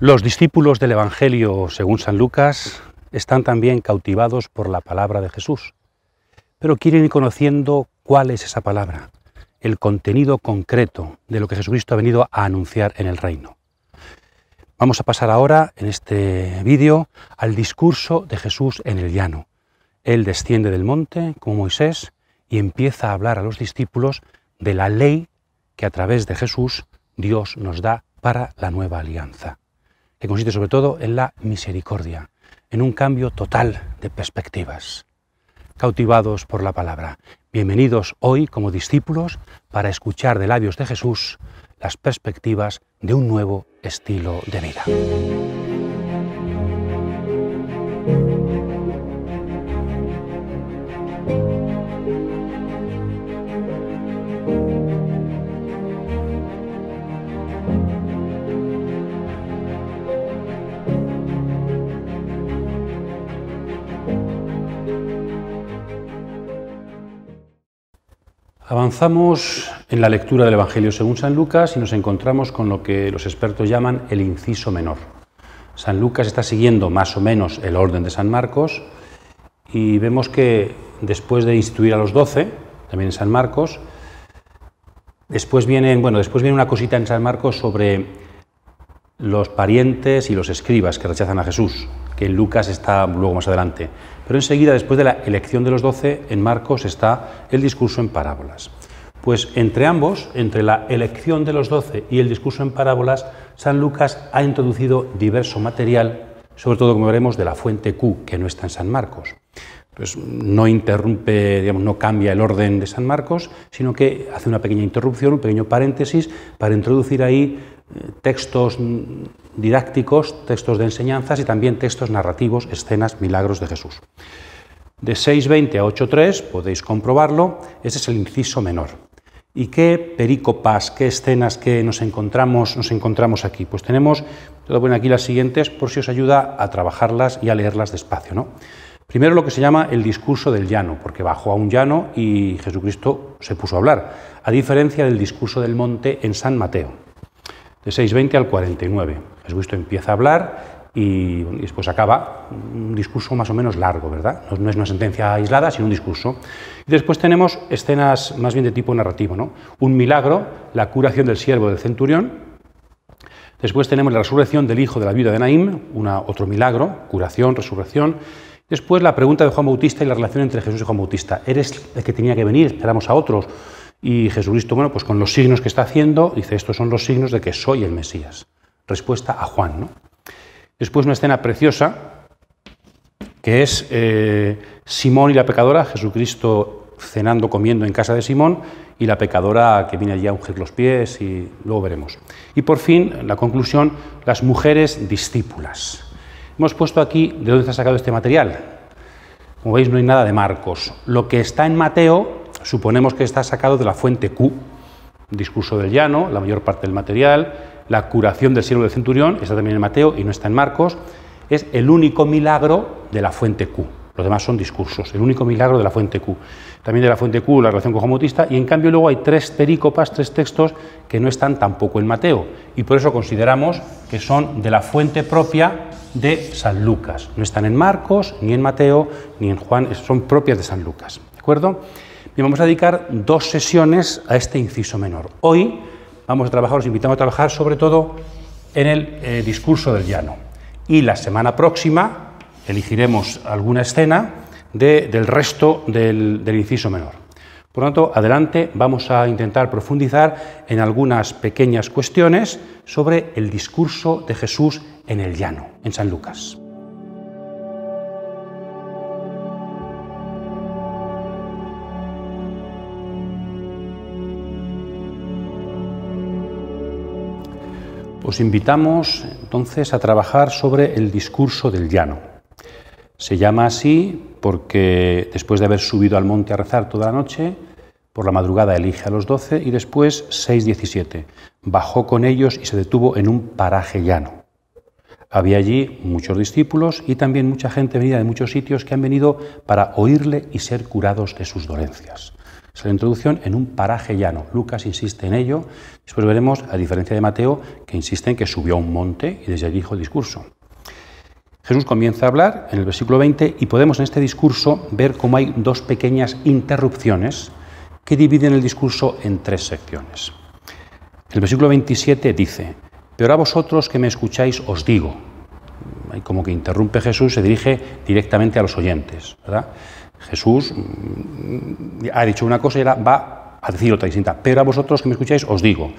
Los discípulos del Evangelio, según San Lucas, están también cautivados por la palabra de Jesús, pero quieren ir conociendo cuál es esa palabra, el contenido concreto de lo que Jesucristo ha venido a anunciar en el reino. Vamos a pasar ahora, en este vídeo, al discurso de Jesús en el llano. Él desciende del monte, como Moisés, y empieza a hablar a los discípulos de la ley que a través de Jesús Dios nos da para la nueva alianza que consiste sobre todo en la misericordia, en un cambio total de perspectivas. Cautivados por la palabra, bienvenidos hoy como discípulos para escuchar de labios de Jesús las perspectivas de un nuevo estilo de vida. Avanzamos en la lectura del Evangelio según San Lucas y nos encontramos con lo que los expertos llaman el inciso menor. San Lucas está siguiendo más o menos el orden de San Marcos y vemos que después de instituir a los doce, también en San Marcos, después, vienen, bueno, después viene una cosita en San Marcos sobre los parientes y los escribas que rechazan a Jesús, que en Lucas está luego más adelante. Pero enseguida, después de la elección de los doce, en Marcos está el discurso en parábolas. Pues entre ambos, entre la elección de los doce y el discurso en parábolas, San Lucas ha introducido diverso material, sobre todo como veremos de la fuente Q, que no está en San Marcos. Pues no interrumpe, digamos, no cambia el orden de San Marcos, sino que hace una pequeña interrupción, un pequeño paréntesis, para introducir ahí textos didácticos, textos de enseñanzas y también textos narrativos, escenas, milagros de Jesús. De 6.20 a 8.3, podéis comprobarlo, ese es el inciso menor. ¿Y qué pericopas, qué escenas que nos encontramos, nos encontramos aquí? Pues tenemos, te lo aquí las siguientes por si os ayuda a trabajarlas y a leerlas despacio. ¿no? Primero lo que se llama el discurso del llano, porque bajó a un llano y Jesucristo se puso a hablar, a diferencia del discurso del monte en San Mateo de 6.20 al 49. Jesucristo empieza a hablar y después acaba un discurso más o menos largo, ¿verdad? No, es una sentencia aislada, sino un discurso. después tenemos escenas más bien de tipo narrativo, ¿no? Un milagro, la curación del siervo del centurión. Después tenemos la resurrección del hijo de la viuda de Naim, una, otro milagro, curación, resurrección. Después la pregunta de Juan Bautista y la relación entre Jesús y Juan Bautista. ¿Eres el que tenía que venir? ¿Esperamos a otros? Y Jesucristo, bueno, pues con los signos que está haciendo, dice, estos son los signos de que soy el Mesías. Respuesta a Juan, ¿no? Después una escena preciosa, que es eh, Simón y la pecadora, Jesucristo cenando, comiendo en casa de Simón, y la pecadora que viene allí a ungir los pies, y luego veremos. Y por fin, la conclusión, las mujeres discípulas. Hemos puesto aquí de dónde ha sacado este material. Como veis, no hay nada de Marcos. Lo que está en Mateo Suponemos que está sacado de la fuente Q, discurso del llano, la mayor parte del material, la curación del siervo del centurión, está también en Mateo y no está en Marcos, es el único milagro de la fuente Q. Los demás son discursos, el único milagro de la fuente Q. También de la fuente Q la relación con Juan Bautista, y en cambio luego hay tres pericopas, tres textos que no están tampoco en Mateo, y por eso consideramos que son de la fuente propia de San Lucas. No están en Marcos, ni en Mateo, ni en Juan, son propias de San Lucas. ¿De acuerdo? y vamos a dedicar dos sesiones a este inciso menor. Hoy vamos a trabajar, os invitamos a trabajar sobre todo en el eh, discurso del llano. Y la semana próxima elegiremos alguna escena del resto del, del inciso menor. Por lo tanto, adelante vamos a intentar profundizar en algunas pequeñas cuestiones sobre el discurso de Jesús en el llano, en San Lucas. Os invitamos entonces a trabajar sobre el discurso del llano. Se llama así porque después de haber subido al monte a rezar toda la noche, por la madrugada elige a los doce y después 6.17. Bajó con ellos y se detuvo en un paraje llano. Había allí muchos discípulos y también mucha gente venida de muchos sitios que han venido para oírle y ser curados de sus dolencias es la introducción en un paraje llano. Lucas insiste en ello. Después veremos, a diferencia de Mateo, que insiste en que subió a un monte y desde allí dijo el discurso. Jesús comienza a hablar en el versículo 20 y podemos en este discurso ver cómo hay dos pequeñas interrupciones que dividen el discurso en tres secciones. El versículo 27 dice, pero a vosotros que me escucháis os digo. como que interrumpe Jesús, se dirige directamente a los oyentes. ¿verdad? Jesús mm, ha dicho una cosa y va a decir otra distinta. Pero a vosotros que me escucháis os digo,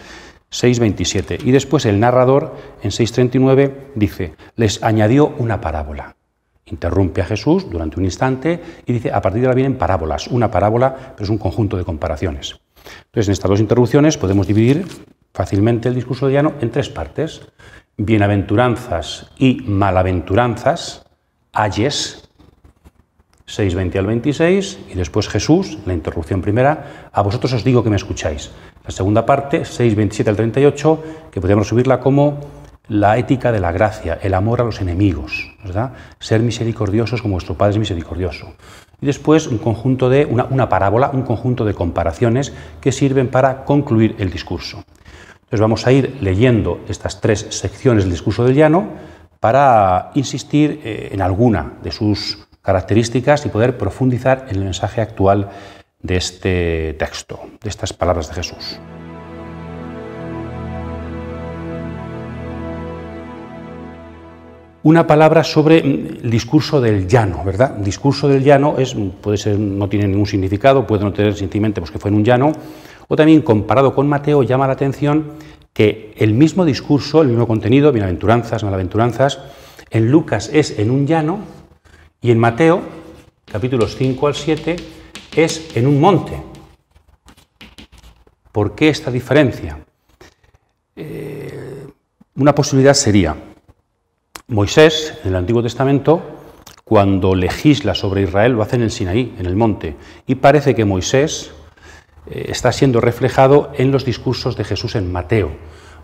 6.27. Y después el narrador en 6.39 dice, les añadió una parábola. Interrumpe a Jesús durante un instante y dice, a partir de ahora vienen parábolas. Una parábola, pero es un conjunto de comparaciones. Entonces, en estas dos interrupciones podemos dividir fácilmente el discurso de Llano en tres partes. Bienaventuranzas y malaventuranzas, ayes, 6, 20 al 26, y después Jesús, la interrupción primera, a vosotros os digo que me escucháis. La segunda parte, 6:27 al 38, que podríamos subirla como la ética de la gracia, el amor a los enemigos, ¿verdad? Ser misericordiosos como vuestro Padre es misericordioso. Y después un conjunto de, una, una parábola, un conjunto de comparaciones que sirven para concluir el discurso. Entonces vamos a ir leyendo estas tres secciones del discurso del llano para insistir eh, en alguna de sus características y poder profundizar en el mensaje actual de este texto, de estas palabras de Jesús. una palabra sobre mm, el discurso del llano, ¿verdad? discurso del llano es, mm, puede ser, no tiene ningún significado, puede no tener sentimiento pues, que fue en un llano, o también comparado con Mateo llama la atención que el mismo discurso, el mismo contenido, bienaventuranzas, malaventuranzas, en Lucas es en un llano y en Mateo, capítulos 5 al 7, es en un monte. ¿Por qué esta diferencia? Eh, una posibilidad sería, Moisés, en el Antiguo Testamento, cuando legisla sobre Israel, lo hace en el Sinaí, en el monte, y parece que Moisés eh, está siendo reflejado en los discursos de Jesús en Mateo.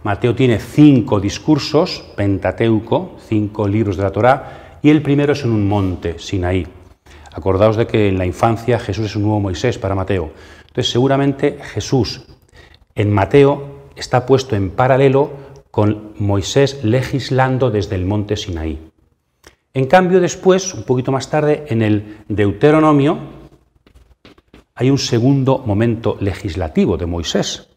Mateo tiene cinco discursos, Pentateuco, cinco libros de la Torá, y el primero es en un monte, Sinaí. Acordaos de que en la infancia Jesús es un nuevo Moisés para Mateo. Entonces seguramente Jesús en Mateo está puesto en paralelo con Moisés legislando desde el monte Sinaí. En cambio después, un poquito más tarde, en el Deuteronomio, hay un segundo momento legislativo de Moisés.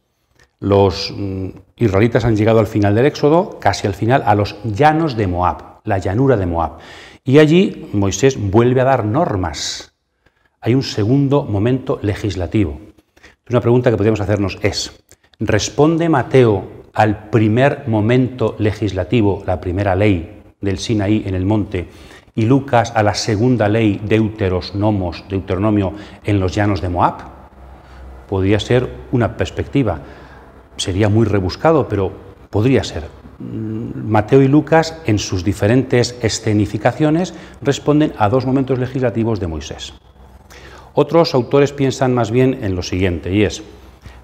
Los mm, israelitas han llegado al final del Éxodo, casi al final, a los llanos de Moab la llanura de Moab. Y allí Moisés vuelve a dar normas. Hay un segundo momento legislativo. Una pregunta que podríamos hacernos es, ¿responde Mateo al primer momento legislativo, la primera ley del Sinaí en el monte, y Lucas a la segunda ley deuterosnomos, deuteronomio en los llanos de Moab? Podría ser una perspectiva. Sería muy rebuscado, pero podría ser. Mm, Mateo y Lucas, en sus diferentes escenificaciones, responden a dos momentos legislativos de Moisés. Otros autores piensan más bien en lo siguiente, y es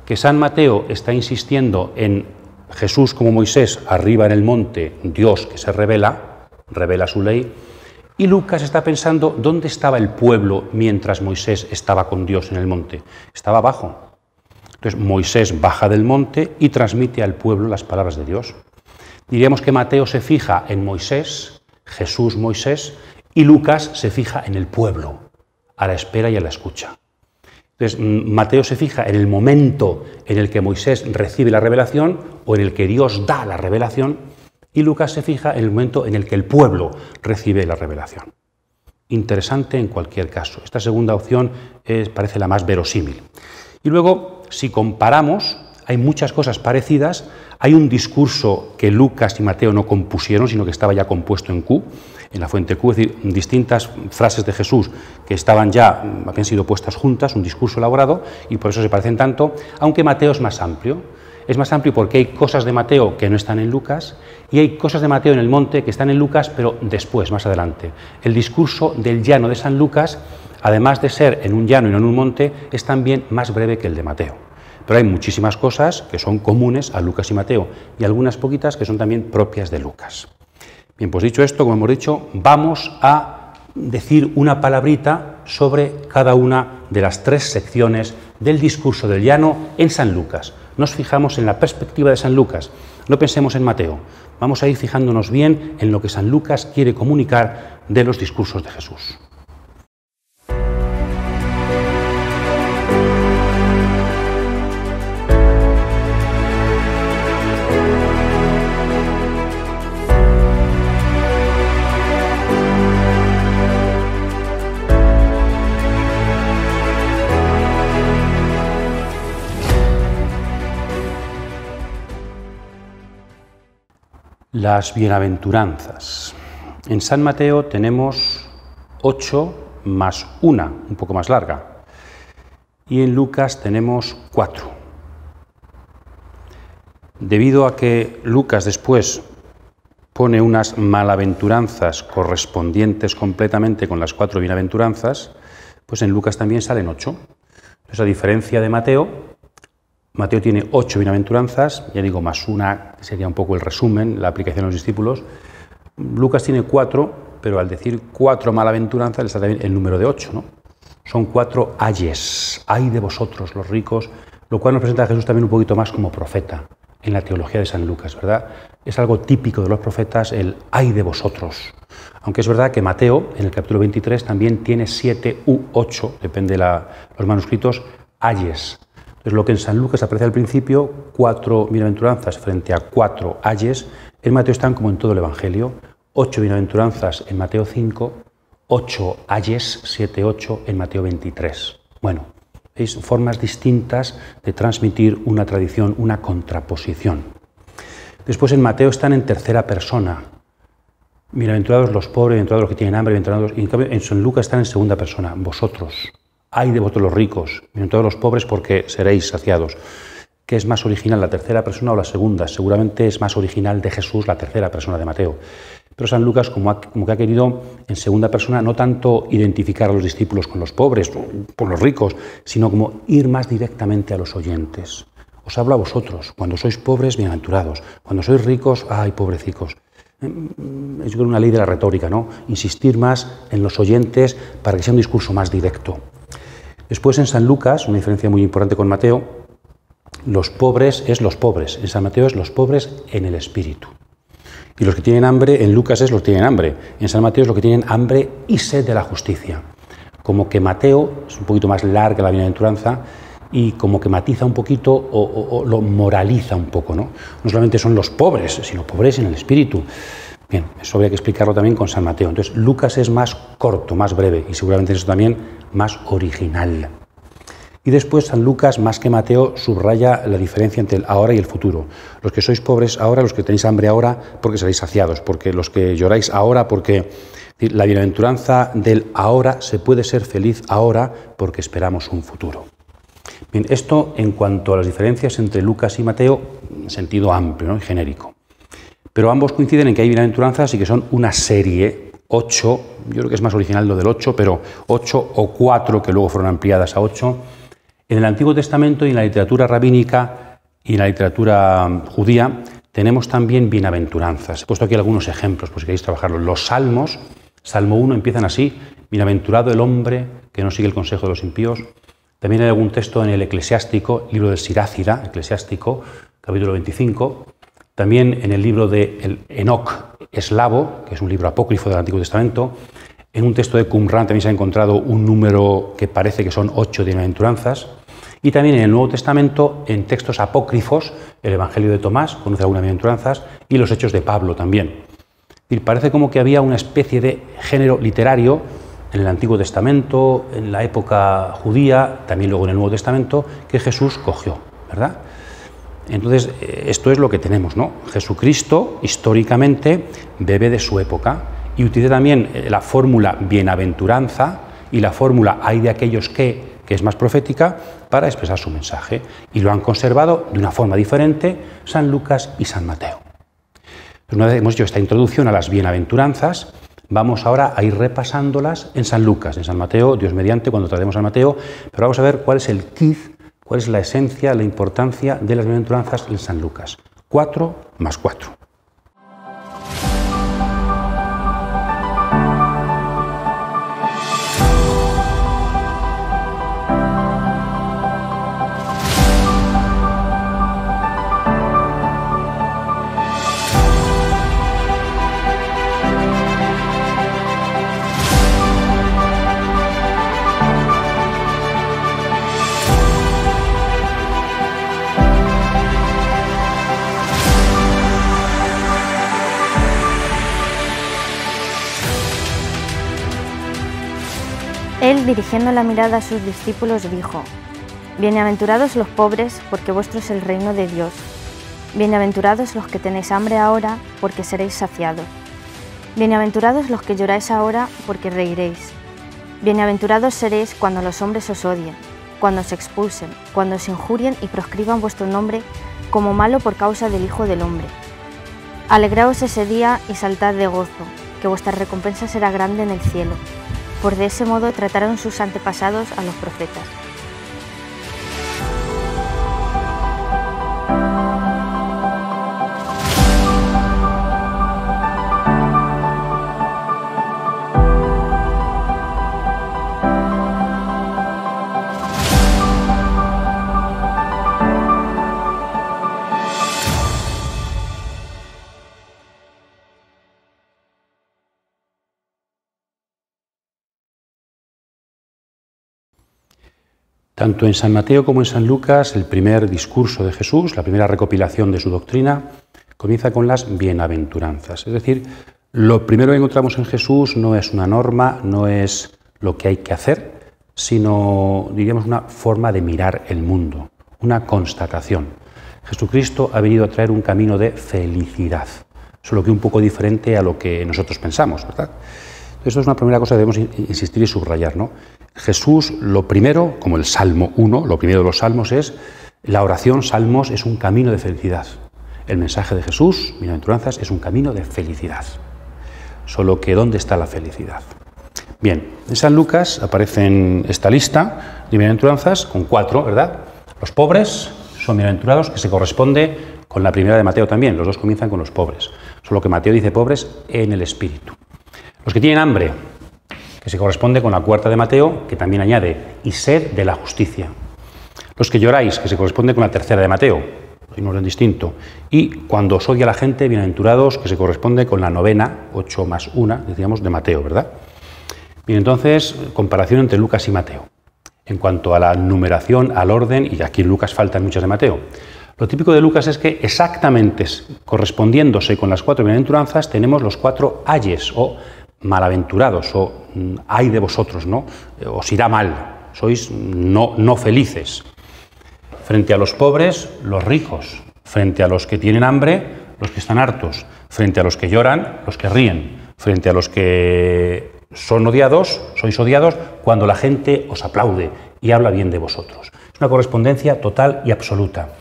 que San Mateo está insistiendo en Jesús como Moisés arriba en el monte, Dios que se revela, revela su ley, y Lucas está pensando dónde estaba el pueblo mientras Moisés estaba con Dios en el monte. Estaba abajo. Entonces Moisés baja del monte y transmite al pueblo las palabras de Dios. Diríamos que Mateo se fija en Moisés, Jesús Moisés, y Lucas se fija en el pueblo, a la espera y a la escucha. Entonces, mm, Mateo se fija en el momento en el que Moisés recibe la revelación o en el que Dios da la revelación, y Lucas se fija en el momento en el que el pueblo recibe la revelación. Interesante en cualquier caso. Esta segunda opción parece la más verosímil. Y luego, si comparamos hay muchas cosas parecidas. Hay un discurso que Lucas y Mateo no compusieron, sino que estaba ya compuesto en Q, en la fuente Q, es decir, distintas frases de Jesús que estaban ya, mm, habían sido puestas juntas, un discurso elaborado, y por eso se parecen tanto, aunque Mateo es más amplio. Es más amplio porque hay cosas de Mateo que no están en Lucas y hay cosas de Mateo en el monte que están en Lucas, pero después, más adelante. El discurso del llano de San Lucas, además de ser en un llano y no en un monte, es también más breve que el de Mateo. Pero hay muchísimas cosas que son comunes a Lucas y Mateo y algunas poquitas que son también propias de Lucas. Bien, pues dicho esto, como hemos dicho, vamos a decir una palabrita sobre cada una de las tres secciones del discurso del llano en San Lucas. Nos fijamos en la perspectiva de San Lucas, no pensemos en Mateo. Vamos a ir fijándonos bien en lo que San Lucas quiere comunicar de los discursos de Jesús. Las bienaventuranzas. En San Mateo tenemos ocho más una, un poco más larga. Y en Lucas tenemos cuatro. Debido a que Lucas después pone unas malaventuranzas correspondientes completamente con las cuatro bienaventuranzas, pues en Lucas también salen ocho. Entonces, a diferencia de Mateo, Mateo tiene ocho bienaventuranzas, ya digo, más una, sería un poco el resumen, la aplicación a los discípulos. Lucas tiene cuatro, pero al decir cuatro malaventuranzas, le está también el número de ocho, ¿no? Son cuatro ayes, ay de vosotros, los ricos, lo cual nos presenta a Jesús también un poquito más como profeta en la teología de San Lucas, ¿verdad? Es algo típico de los profetas el ay de vosotros. Aunque es verdad que Mateo, en el capítulo 23, también tiene siete u ocho, depende de los manuscritos, ayes, es lo que en San Lucas aparece al principio, cuatro bienaventuranzas frente a cuatro ayes, en Mateo están como en todo el Evangelio, ocho bienaventuranzas en Mateo 5, ocho ayes, siete, ocho en Mateo 23. Bueno, es formas distintas de transmitir una tradición, una contraposición. Después en Mateo están en tercera persona, Bienaventurados los pobres, bienaventurados los que tienen hambre, bienaventurados. Y en cambio, en San Lucas están en segunda persona, vosotros hay de vosotros los ricos, todos los pobres, porque seréis saciados. ¿Qué es más original, la tercera persona o la segunda? Seguramente es más original de Jesús la tercera persona de Mateo. Pero San Lucas, como, que ha querido en segunda persona, no tanto identificar a los discípulos con los pobres, con los ricos, sino como ir más directamente a los oyentes. Os hablo a vosotros, cuando sois pobres, bienaventurados, cuando sois ricos, ay, pobrecicos. Mm, es una ley de la retórica, ¿no? Insistir más en los oyentes para que sea un discurso más directo. Después en San Lucas, una diferencia muy importante con Mateo, los pobres es los pobres. En San Mateo es los pobres en el espíritu. Y los que tienen hambre, en Lucas es los que tienen hambre. En San Mateo es los que tienen hambre y sed de la justicia. Como que Mateo es un poquito más larga la bienaventuranza y como que matiza un poquito o, o lo moraliza un poco. ¿no? no solamente son los pobres, sino pobres en el espíritu. Bien, eso había que explicarlo también con San Mateo. Entonces, Lucas es más corto, más breve y seguramente eso también más original. Y después San Lucas, más que Mateo, subraya la diferencia entre el ahora y el futuro. Los que sois pobres ahora, los que tenéis hambre ahora, porque seréis saciados, porque los que lloráis ahora, porque la bienaventuranza del ahora se puede ser feliz ahora porque esperamos un futuro. Bien, esto en cuanto a las diferencias entre Lucas y Mateo, en sentido amplio ¿no? y genérico. Pero ambos coinciden en que hay bienaventuranzas y que son una serie, ocho, yo creo que es más original lo del ocho, pero ocho o cuatro que luego fueron ampliadas a ocho. En el Antiguo Testamento y en la literatura rabínica y en la literatura mm, judía tenemos también bienaventuranzas. He puesto aquí algunos ejemplos por si queréis trabajarlos. Los salmos, Salmo 1 empiezan así, bienaventurado el hombre que no sigue el consejo de los impíos. También hay algún texto en el Eclesiástico, libro de Sirácida, Eclesiástico, capítulo 25, también en el libro de Enoch eslavo, que es un libro apócrifo del Antiguo Testamento, en un texto de Qumran también se ha encontrado un número que parece que son ocho bienaventuranzas. Y también en el Nuevo Testamento, en textos apócrifos, el Evangelio de Tomás conoce algunas aventuranzas y los Hechos de Pablo también. Y parece como que había una especie de género literario en el Antiguo Testamento, en la época judía, también luego en el Nuevo Testamento, que Jesús cogió, ¿verdad? Entonces, eh, esto es lo que tenemos, ¿no? Jesucristo históricamente bebe de su época y utiliza también eh, la fórmula bienaventuranza y la fórmula hay de aquellos que, que es más profética, para expresar su mensaje. Y lo han conservado de una forma diferente San Lucas y San Mateo. Pues una vez hemos hecho esta introducción a las bienaventuranzas, Vamos ahora a ir repasándolas en San Lucas, en San Mateo, Dios mediante, cuando traemos a Mateo, pero vamos a ver cuál es el kit. ¿Cuál es la esencia, la importancia de las bienaventuranzas en San Lucas? Cuatro más cuatro. dirigiendo la mirada a sus discípulos dijo, Bienaventurados los pobres, porque vuestro es el reino de Dios. Bienaventurados los que tenéis hambre ahora, porque seréis saciados. Bienaventurados los que lloráis ahora, porque reiréis. Bienaventurados seréis cuando los hombres os odien, cuando os expulsen, cuando os injurien y proscriban vuestro nombre como malo por causa del Hijo del Hombre. Alegraos ese día y saltad de gozo, que vuestra recompensa será grande en el cielo. ...por de ese modo trataron sus antepasados a los profetas. Tanto en San Mateo como en San Lucas, el primer discurso de Jesús, la primera recopilación de su doctrina, comienza con las bienaventuranzas. Es decir, lo primero que encontramos en Jesús no es una norma, no es lo que hay que hacer, sino, diríamos, una forma de mirar el mundo, una constatación. Jesucristo ha venido a traer un camino de felicidad, solo que un poco diferente a lo que nosotros pensamos, ¿verdad? Esto es una primera cosa que debemos insistir y subrayar, ¿no? Jesús lo primero, como el Salmo 1, lo primero de los salmos es, la oración salmos es un camino de felicidad. El mensaje de Jesús, bienaventuranzas, es un camino de felicidad. Solo que ¿dónde está la felicidad? Bien, en San Lucas aparece en esta lista de bienaventuranzas con cuatro, ¿verdad? Los pobres son bienaventurados, que se corresponde con la primera de Mateo también. Los dos comienzan con los pobres. Solo que Mateo dice pobres en el espíritu. Los que tienen hambre, que se corresponde con la cuarta de Mateo, que también añade, y sed de la justicia. Los que lloráis, que se corresponde con la tercera de Mateo, en orden distinto. Y cuando os odia la gente, bienaventurados, que se corresponde con la novena, 8 más 1, decíamos, de Mateo, ¿verdad? Bien, entonces, comparación entre Lucas y Mateo. En cuanto a la numeración, al orden, y aquí en Lucas faltan muchas de Mateo. Lo típico de Lucas es que exactamente correspondiéndose con las cuatro bienaventuranzas tenemos los cuatro ayes o malaventurados o hay mm, de vosotros, ¿no? Eh, os irá mal, sois no, no felices. Frente a los pobres, los ricos. Frente a los que tienen hambre, los que están hartos. Frente a los que lloran, los que ríen. Frente a los que son odiados, sois odiados cuando la gente os aplaude y habla bien de vosotros. Es una correspondencia total y absoluta.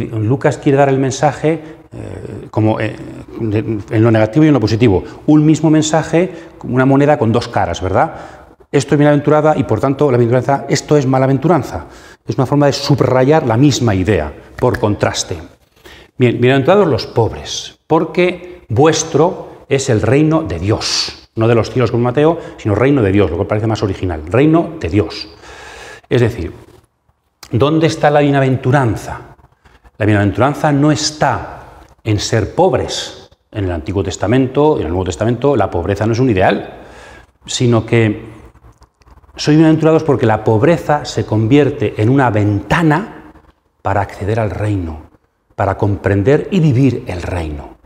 Lucas quiere dar el mensaje eh, como eh, en lo negativo y en lo positivo. Un mismo mensaje, una moneda con dos caras, ¿verdad? Esto es bienaventurada y por tanto la bienaventuranza, esto es malaventuranza. Es una forma de subrayar la misma idea, por contraste. Bien, bienaventurados los pobres, porque vuestro es el reino de Dios, no de los cielos como Mateo, sino reino de Dios, lo que parece más original, reino de Dios. Es decir, ¿dónde está la bienaventuranza? La bienaventuranza no está en ser pobres. En el Antiguo Testamento, en el Nuevo Testamento, la pobreza no es un ideal, sino que soy bienaventurados porque la pobreza se convierte en una ventana para acceder al reino, para comprender y vivir el reino.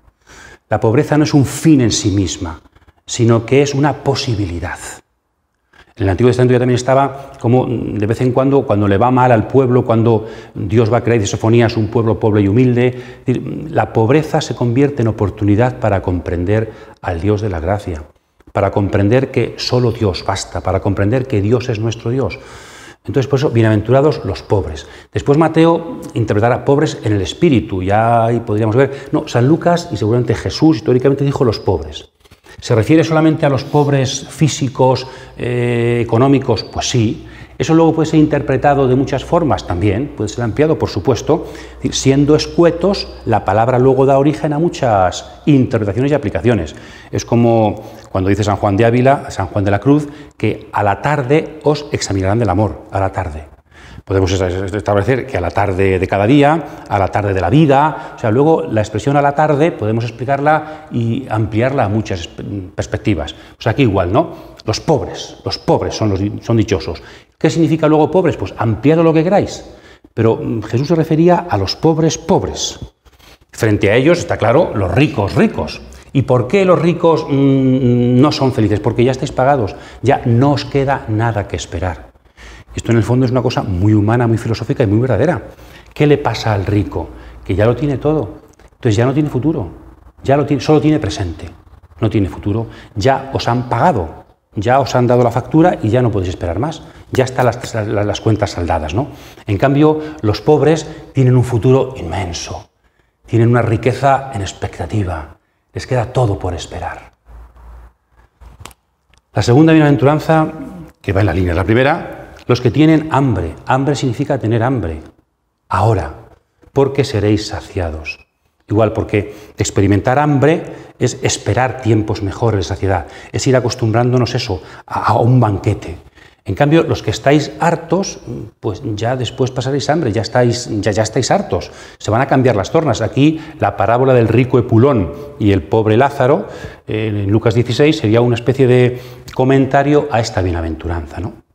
La pobreza no es un fin en sí misma, sino que es una posibilidad. En el Antiguo Testamento también estaba como mm, de vez en cuando, cuando le va mal al pueblo, cuando Dios va a crear disofonías, un pueblo pobre y humilde. la pobreza se convierte en oportunidad para comprender al Dios de la gracia, para comprender que solo Dios basta, para comprender que Dios es nuestro Dios. Entonces, por eso, bienaventurados los pobres. Después Mateo interpretará pobres en el espíritu, ya ahí podríamos ver. No, San Lucas y seguramente Jesús históricamente dijo los pobres. ¿Se refiere solamente a los pobres físicos, eh, económicos? Pues sí. Eso luego puede ser interpretado de muchas formas también, puede ser ampliado, por supuesto. Siendo escuetos, la palabra luego da origen a muchas interpretaciones y aplicaciones. Es como cuando dice San Juan de Ávila, San Juan de la Cruz, que a la tarde os examinarán del amor, a la tarde. Podemos establecer que a la tarde de cada día, a la tarde de la vida, o sea, luego la expresión a la tarde podemos explicarla y ampliarla a muchas perspectivas. O pues sea, aquí igual, ¿no? Los pobres, los pobres son, son dichosos. ¿Qué significa luego pobres? Pues ampliado lo que queráis. Pero mm, Jesús se refería a los pobres pobres. Frente a ellos, está claro, los ricos ricos. ¿Y por qué los ricos mm, mm, no son felices? Porque ya estáis pagados, ya no os queda nada que esperar. Esto en el fondo es una cosa muy humana, muy filosófica y muy verdadera. ¿Qué le pasa al rico? Que ya lo tiene todo. Entonces ya no tiene futuro. Ya lo tiene, solo tiene presente. No tiene futuro. Ya os han pagado. Ya os han dado la factura y ya no podéis esperar más. Ya están las, cuentas saldadas, ¿no? En cambio, los pobres tienen un futuro inmenso. Tienen una riqueza en expectativa. Les queda todo por esperar. La segunda bienaventuranza, que va en la línea de la primera, los que tienen hambre, hambre significa tener hambre, ahora, porque seréis saciados. Igual porque experimentar hambre es esperar tiempos mejores de saciedad, es ir acostumbrándonos eso a, un banquete. En cambio, los que estáis hartos, pues ya después pasaréis hambre, ya estáis, ya, ya estáis hartos. Se van a cambiar las tornas. Aquí la parábola del rico Epulón y el pobre Lázaro, eh, en Lucas 16, sería una especie de comentario a esta bienaventuranza. ¿no?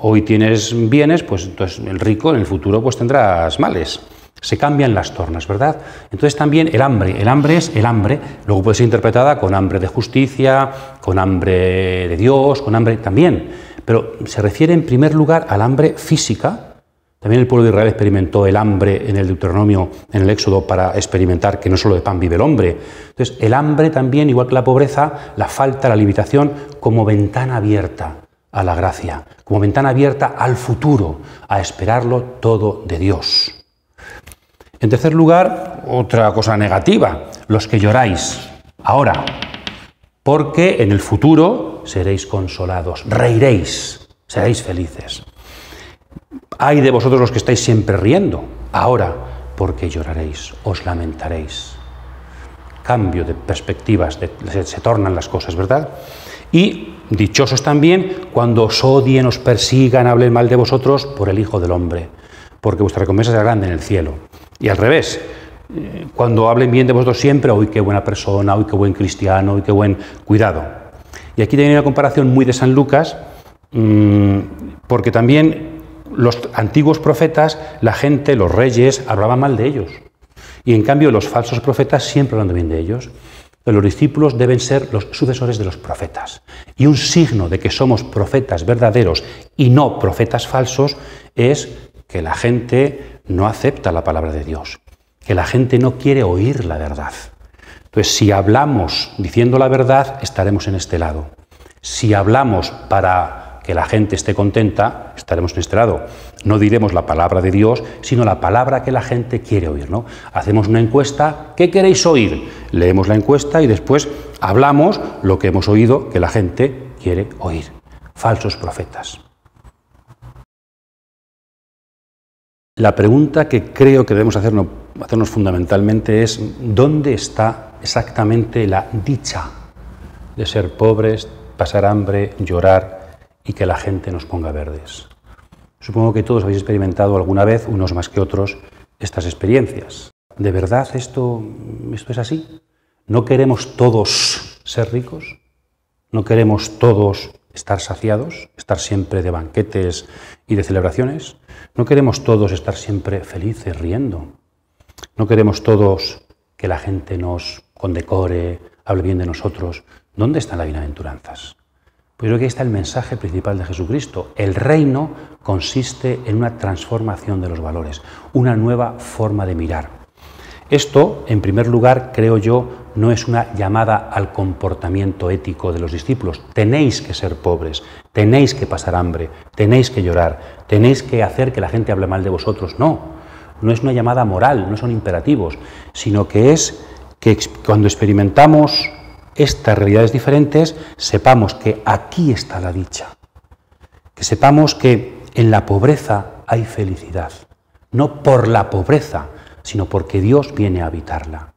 hoy tienes bienes, pues entonces el rico en el futuro pues tendrás males. Se cambian las tornas, ¿verdad? Entonces también el hambre, el hambre es el hambre, luego puede ser interpretada con hambre de justicia, con hambre de Dios, con hambre también, pero se refiere en primer lugar al hambre física. También el pueblo de Israel experimentó el hambre en el Deuteronomio, en el Éxodo, para experimentar que no solo de pan vive el hombre. Entonces, el hambre también, igual que la pobreza, la falta, la limitación, como ventana abierta a la gracia, como ventana abierta al futuro, a esperarlo todo de Dios. En tercer lugar, otra cosa negativa, los que lloráis ahora, porque en el futuro seréis consolados, reiréis, seréis felices. Hay de vosotros los que estáis siempre riendo, ahora, porque lloraréis, os lamentaréis. Cambio de perspectivas, se, tornan las cosas, ¿verdad? Y Dichosos también cuando os odien, os persigan, hablen mal de vosotros por el Hijo del Hombre, porque vuestra recompensa será grande en el cielo. Y al revés, eh, cuando hablen bien de vosotros siempre, uy, qué buena persona, uy, qué buen cristiano, uy, qué buen cuidado. Y aquí tiene una comparación muy de San Lucas, mm, porque también los antiguos profetas, la gente, los reyes, hablaban mal de ellos. Y en cambio los falsos profetas siempre hablan bien de ellos los discípulos deben ser los sucesores de los profetas. Y un signo de que somos profetas verdaderos y no profetas falsos es que la gente no acepta la palabra de Dios, que la gente no quiere oír la verdad. Entonces, si hablamos diciendo la verdad, estaremos en este lado. Si hablamos para que la gente esté contenta, estaremos en este lado. No diremos la palabra de Dios, sino la palabra que la gente quiere oír. ¿no? Hacemos una encuesta, ¿qué queréis oír? Leemos la encuesta y después hablamos lo que hemos oído que la gente quiere oír. Falsos profetas. La pregunta que creo que debemos hacernos fundamentalmente es, ¿dónde está exactamente la dicha de ser pobres, pasar hambre, llorar, y que la gente nos ponga verdes. Supongo que todos habéis experimentado alguna vez, unos más que otros, estas experiencias. ¿De verdad esto, esto es así? ¿No queremos todos ser ricos? ¿No queremos todos estar saciados, estar siempre de banquetes y de celebraciones? ¿No queremos todos estar siempre felices, riendo? ¿No queremos todos que la gente nos condecore, hable bien de nosotros? ¿Dónde están las bienaventuranzas? Pues creo que ahí está el mensaje principal de Jesucristo. El reino consiste en una transformación de los valores, una nueva forma de mirar. Esto, en primer lugar, creo yo, no es una llamada al comportamiento ético de los discípulos. Tenéis que ser pobres, tenéis que pasar hambre, tenéis que llorar, tenéis que hacer que la gente hable mal de vosotros. No, no es una llamada moral, no son imperativos, sino que es que cuando experimentamos estas realidades diferentes, sepamos que aquí está la dicha, que sepamos que en la pobreza hay felicidad, no por la pobreza, sino porque Dios viene a habitarla,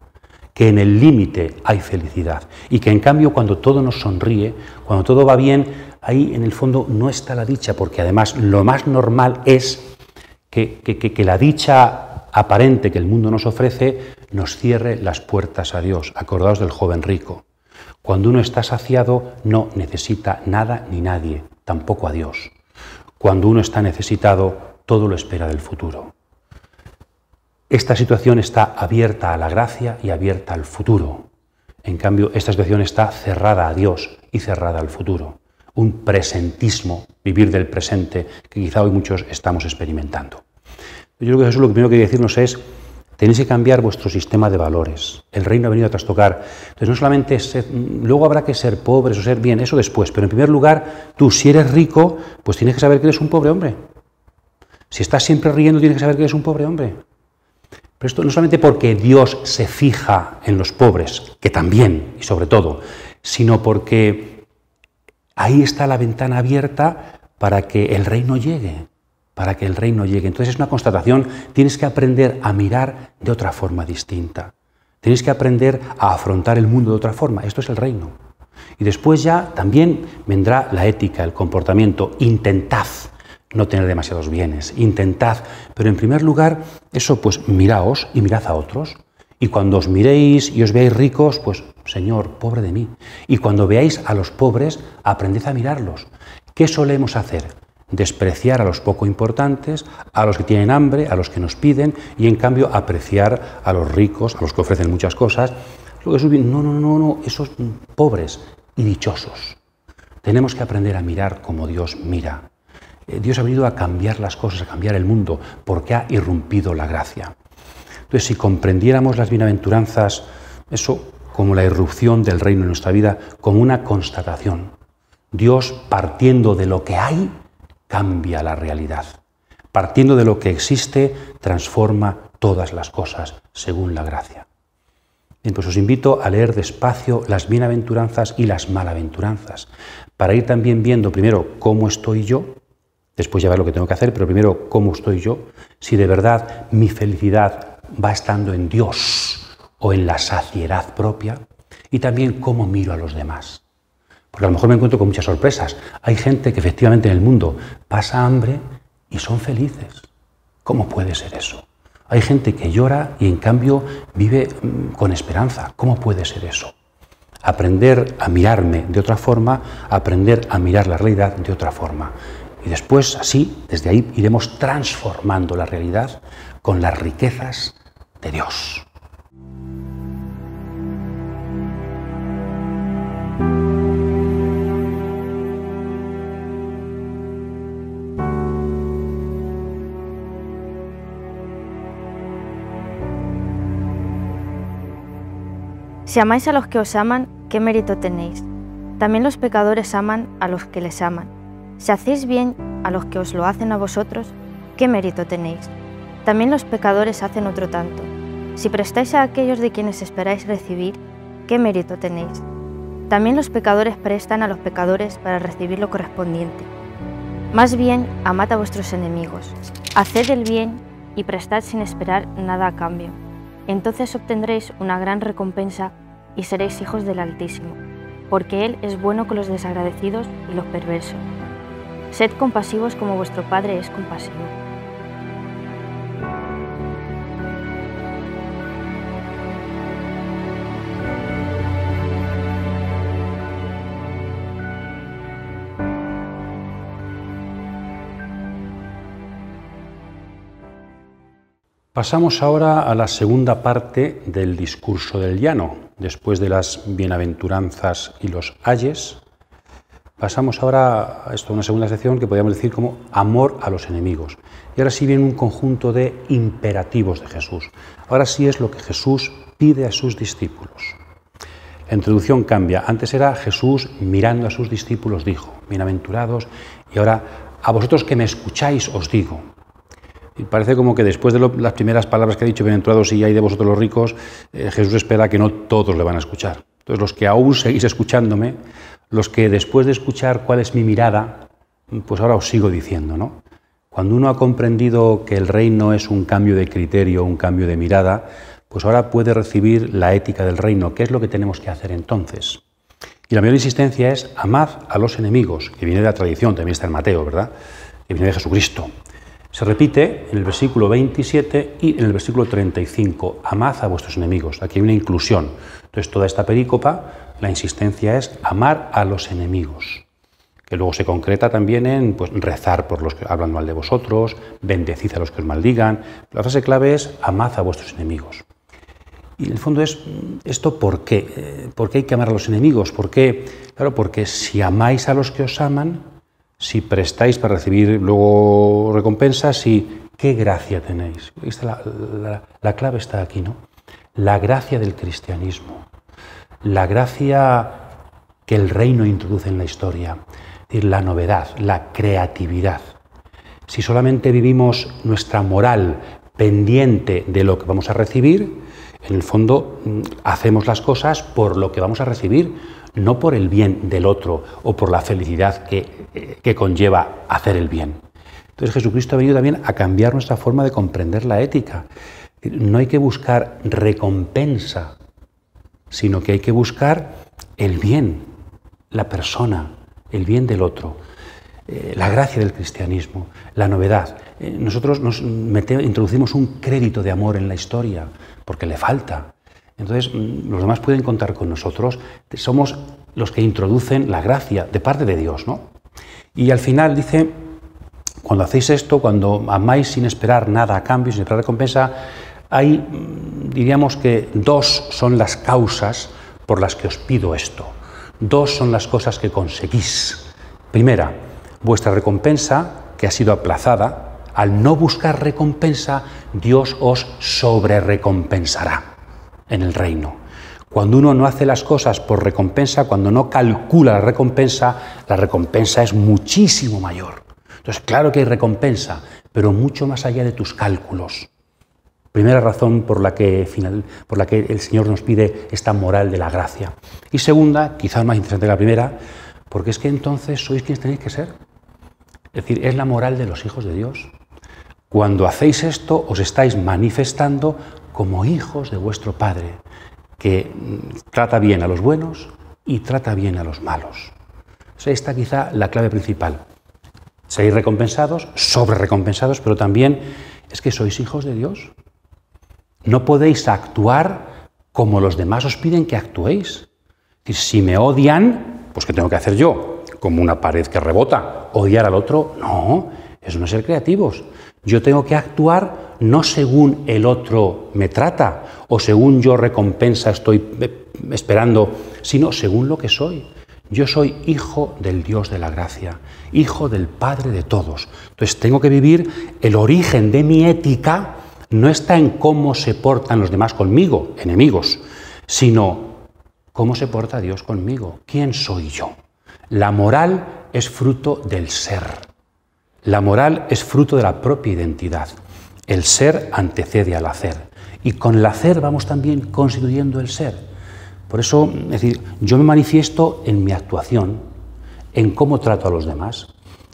que en el límite hay felicidad y que en cambio cuando todo nos sonríe, cuando todo va bien, ahí en el fondo no está la dicha, porque además lo más normal es que, la dicha aparente que el mundo nos ofrece nos cierre las puertas a Dios. Acordaos del joven rico. Cuando uno está saciado no necesita nada ni nadie, tampoco a Dios. Cuando uno está necesitado, todo lo espera del futuro. Esta situación está abierta a la gracia y abierta al futuro. En cambio, esta situación está cerrada a Dios y cerrada al futuro. Un presentismo, vivir del presente, que quizá hoy muchos estamos experimentando. Yo creo que Jesús lo primero que quiere decirnos es, Tenéis que cambiar vuestro sistema de valores. El reino ha venido a trastocar. Entonces, no solamente luego habrá que ser pobres o ser bien, eso después, pero en primer lugar, tú si eres rico, pues tienes que saber que eres un pobre hombre. Si estás siempre riendo, tienes que saber que eres un pobre hombre. Pero esto no solamente porque Dios se fija en los pobres, que también y sobre todo, sino porque ahí está la ventana abierta para que el reino llegue para que el reino llegue. Entonces es una constatación, tienes que aprender a mirar de otra forma distinta. Tienes que aprender a afrontar el mundo de otra forma. Esto es el reino. Y después ya también vendrá la ética, el comportamiento. Intentad no tener demasiados bienes. Intentad. Pero en primer lugar, eso pues miraos y mirad a otros. Y cuando os miréis y os veáis ricos, pues Señor, pobre de mí. Y cuando veáis a los pobres, aprended a mirarlos. ¿Qué solemos hacer? despreciar a los poco importantes, a los que tienen hambre, a los que nos piden, y en cambio apreciar a los ricos, a los que ofrecen muchas cosas. Lo que no, no, no, no, esos pobres y dichosos. Tenemos que aprender a mirar como Dios mira. Eh, Dios ha venido a cambiar las cosas, a cambiar el mundo, porque ha irrumpido la gracia. Entonces, si comprendiéramos las bienaventuranzas, eso como la irrupción del reino en nuestra vida, como una constatación. Dios, partiendo de lo que hay, cambia la realidad. Partiendo de lo que existe, transforma todas las cosas según la gracia. Entonces pues os invito a leer despacio las bienaventuranzas y las malaventuranzas, para ir también viendo primero cómo estoy yo, después ya ver lo que tengo que hacer, pero primero cómo estoy yo, si de verdad mi felicidad va estando en Dios o en la saciedad propia, y también cómo miro a los demás. Porque a lo mejor me encuentro con muchas sorpresas. Hay gente que efectivamente en el mundo pasa hambre y son felices. ¿Cómo puede ser eso? Hay gente que llora y en cambio vive mm, con esperanza. ¿Cómo puede ser eso? Aprender a mirarme de otra forma, aprender a mirar la realidad de otra forma. Y después, así, desde ahí, iremos transformando la realidad con las riquezas de Dios. Si amáis a los que os aman, ¿qué mérito tenéis? También los pecadores aman a los que les aman. Si hacéis bien a los que os lo hacen a vosotros, ¿qué mérito tenéis? También los pecadores hacen otro tanto. Si prestáis a aquellos de quienes esperáis recibir, ¿qué mérito tenéis? También los pecadores prestan a los pecadores para recibir lo correspondiente. Más bien, amad a vuestros enemigos, haced el bien y prestad sin esperar nada a cambio. Entonces obtendréis una gran recompensa y seréis hijos del Altísimo, porque Él es bueno con los desagradecidos y los perversos. Sed compasivos como vuestro Padre es compasivo. Pasamos ahora a la segunda parte del discurso del llano, después de las bienaventuranzas y los ayes, pasamos ahora a esto, una segunda sección que podríamos decir como amor a los enemigos. Y ahora sí viene un conjunto de imperativos de Jesús. Ahora sí es lo que Jesús pide a sus discípulos. La introducción cambia. Antes era Jesús mirando a sus discípulos dijo, bienaventurados, y ahora a vosotros que me escucháis os digo, y parece como que después de las primeras palabras que ha dicho, entrados y hay de vosotros los ricos, eh, Jesús espera que no todos le van a escuchar. Entonces, los que aún seguís escuchándome, los que después de escuchar cuál es mi mirada, pues ahora os sigo diciendo, ¿no? Cuando uno ha comprendido que el reino es un cambio de criterio, un cambio de mirada, pues ahora puede recibir la ética del reino, que es lo que tenemos que hacer entonces. Y la mayor insistencia es amad a los enemigos, que viene de la tradición, también está en Mateo, ¿verdad? Que viene de Jesucristo. Se repite en el versículo 27 y en el versículo 35, amad a vuestros enemigos. Aquí hay una inclusión. Entonces, toda esta perícopa, la insistencia es amar a los enemigos, que luego se concreta también en pues, rezar por los que hablan mal de vosotros, bendecid a los que os maldigan. La frase clave es amad a vuestros enemigos. Y en el fondo es esto por qué. Eh, ¿Por qué hay que amar a los enemigos? ¿Por qué? Claro, porque si amáis a los que os aman, si prestáis para recibir luego recompensas, y qué gracia tenéis. La, clave está aquí, ¿no? La gracia del cristianismo, la gracia que el reino introduce en la historia, es la novedad, la creatividad. Si solamente vivimos nuestra moral pendiente de lo que vamos a recibir, en el fondo mm, hacemos las cosas por lo que vamos a recibir, no por el bien del otro o por la felicidad eh, que, conlleva hacer el bien. Entonces Jesucristo ha venido también a cambiar nuestra forma de comprender la ética. No hay que buscar recompensa, sino que hay que buscar el bien, la persona, el bien del otro, eh, la gracia del cristianismo, la novedad. Eh, nosotros nos introducimos un crédito de amor en la historia, porque le falta. Entonces, mm, los demás pueden contar con nosotros. Somos los que introducen la gracia de parte de Dios, ¿no? Y al final dice, cuando hacéis esto, cuando amáis sin esperar nada a cambio, sin esperar recompensa, hay, mm, diríamos que dos son las causas por las que os pido esto. Dos son las cosas que conseguís. Primera, vuestra recompensa, que ha sido aplazada, al no buscar recompensa, Dios os recompensará en el reino. Cuando uno no hace las cosas por recompensa, cuando no calcula la recompensa, la recompensa es muchísimo mayor. Entonces, claro que hay recompensa, pero mucho más allá de tus cálculos. Primera razón por la que, por la que el Señor nos pide esta moral de la gracia. Y segunda, quizás más interesante que la primera, porque es que entonces sois quienes tenéis que ser. Es decir, es la moral de los hijos de Dios. Cuando hacéis esto, os estáis manifestando como hijos de vuestro Padre, que trata bien a los buenos y trata bien a los malos. Esta quizá la clave principal. Seréis recompensados, sobre recompensados, pero también es que sois hijos de Dios. No podéis actuar como los demás os piden que actuéis. Si me odian, pues ¿qué tengo que hacer yo? Como una pared que rebota. ¿Odiar al otro? No, eso no es ser creativos. Yo tengo que actuar no según el otro me trata o según yo recompensa estoy eh, esperando, sino según lo que soy. Yo soy hijo del Dios de la gracia, hijo del Padre de todos. Entonces tengo que vivir, el origen de mi ética no está en cómo se portan los demás conmigo, enemigos, sino cómo se porta Dios conmigo, quién soy yo. La moral es fruto del ser, la moral es fruto de la propia identidad. El ser antecede al hacer. Y con el hacer vamos también constituyendo el ser. Por eso, es decir, yo me manifiesto en mi actuación, en cómo trato a los demás.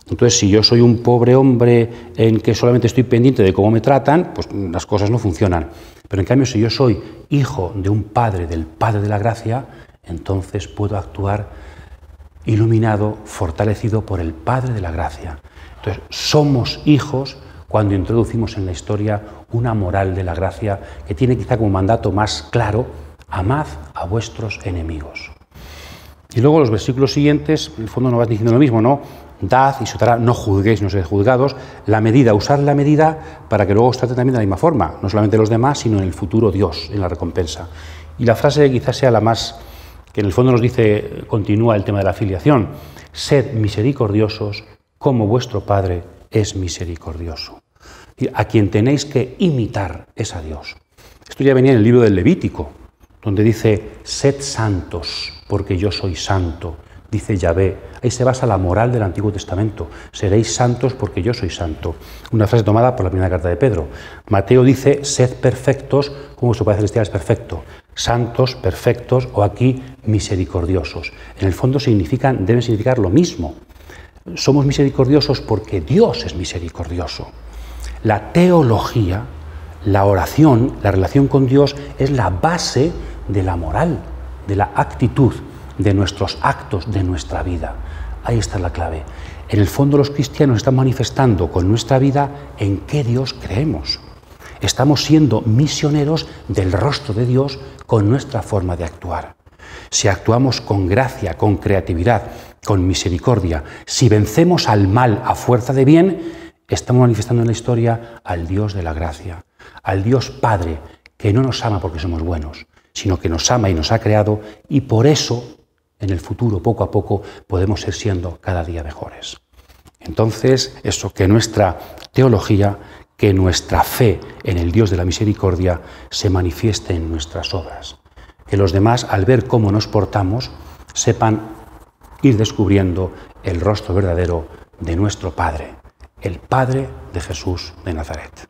Entonces, si yo soy un pobre hombre en que solamente estoy pendiente de cómo me tratan, pues las cosas no funcionan. Pero en cambio, si yo soy hijo de un padre, del Padre de la Gracia, entonces puedo actuar iluminado, fortalecido por el Padre de la Gracia. Entonces, somos hijos cuando introducimos en la historia una moral de la gracia que tiene quizá como mandato más claro, amad a vuestros enemigos. Y luego los versículos siguientes, en el fondo no vas diciendo lo mismo, ¿no? Dad y sotará, no juzguéis, no ser juzgados. La medida, usad la medida para que luego os trate también de la misma forma, no solamente los demás, sino en el futuro Dios, en la recompensa. Y la frase quizás sea la más, que en el fondo nos dice, continúa el tema de la afiliación, sed misericordiosos como vuestro Padre es misericordioso. A quien tenéis que imitar es a Dios. Esto ya venía en el libro del Levítico, donde dice, sed santos, porque yo soy santo, dice Yahvé. Ahí se basa la moral del Antiguo Testamento. Seréis santos porque yo soy santo. Una frase tomada por la primera carta de Pedro. Mateo dice, sed perfectos como su Padre Celestial es perfecto. Santos, perfectos o aquí misericordiosos. En el fondo significan, deben significar lo mismo somos misericordiosos porque Dios es misericordioso. La teología, la oración, la relación con Dios es la base de la moral, de la actitud, de nuestros actos, de nuestra vida. Ahí está la clave. En el fondo los cristianos están manifestando con nuestra vida en qué Dios creemos. Estamos siendo misioneros del rostro de Dios con nuestra forma de actuar. Si actuamos con gracia, con creatividad, con misericordia. Si vencemos al mal a fuerza de bien, estamos manifestando en la historia al Dios de la gracia, al Dios Padre, que no nos ama porque somos buenos, sino que nos ama y nos ha creado y por eso en el futuro, poco a poco, podemos ir siendo cada día mejores. Entonces, eso que nuestra teología, que nuestra fe en el Dios de la misericordia se manifieste en nuestras obras. Que los demás, al ver cómo nos portamos, sepan ir descubriendo el rostro verdadero de nuestro Padre, el Padre de Jesús de Nazaret.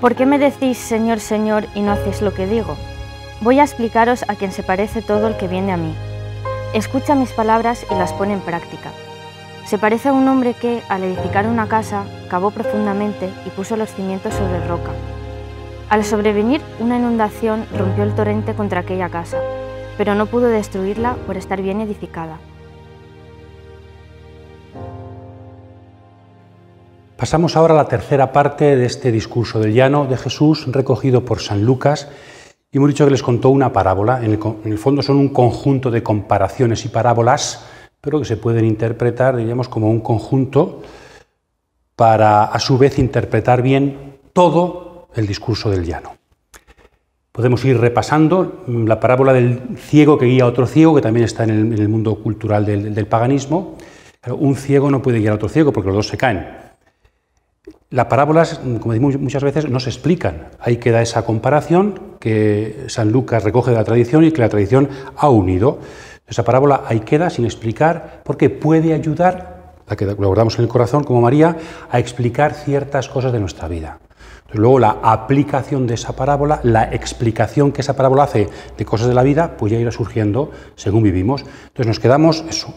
¿Por qué me decís Señor, Señor y no hacéis lo que digo? Voy a explicaros a quien se parece todo el que viene a mí. Escucha mis palabras y las pone en práctica se parece a un hombre que, al edificar una casa, cavó profundamente y puso los cimientos sobre roca. Al sobrevenir una inundación, rompió el torrente contra aquella casa, pero no pudo destruirla por estar bien edificada. Pasamos ahora a la tercera parte de este discurso del llano de Jesús recogido por San Lucas y hemos dicho que les contó una parábola. En el, en el fondo son un conjunto de comparaciones y parábolas pero que se pueden interpretar, diríamos, como un conjunto para, a su vez, interpretar bien todo el discurso del llano. Podemos ir repasando mm, la parábola del ciego que guía a otro ciego, que también está en el, mundo cultural del, paganismo. un ciego no puede guiar a otro ciego porque los dos se caen. Las parábolas, mm, como decimos muchas veces, no se explican. Ahí queda esa comparación que San Lucas recoge de la tradición y que la tradición ha unido. Esa parábola ahí queda sin explicar porque puede ayudar, la que guardamos en el corazón como María, a explicar ciertas cosas de nuestra vida. luego la aplicación de esa parábola, la explicación que esa parábola hace de cosas de la vida, pues ya irá surgiendo según vivimos. Entonces nos quedamos, eso,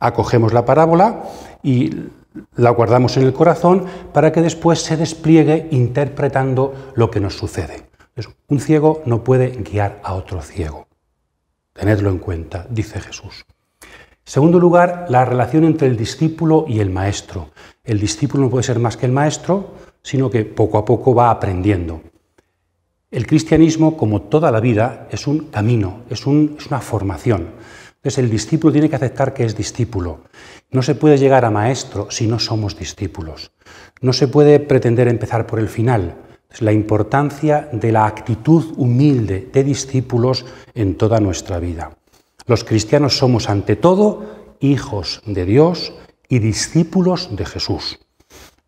acogemos la parábola y la guardamos en el corazón para que después se despliegue interpretando lo que nos sucede. un ciego no puede guiar a otro ciego. Tenedlo en cuenta, dice Jesús. Segundo lugar, la relación entre el discípulo y el maestro. El discípulo no puede ser más que el maestro, sino que poco a poco va aprendiendo. El cristianismo, como toda la vida, es un camino, es, es una formación. Entonces el discípulo tiene que aceptar que es discípulo. No se puede llegar a maestro si no somos discípulos. No se puede pretender empezar por el final es la importancia de la actitud humilde de discípulos en toda nuestra vida. Los cristianos somos ante todo hijos de Dios y discípulos de Jesús.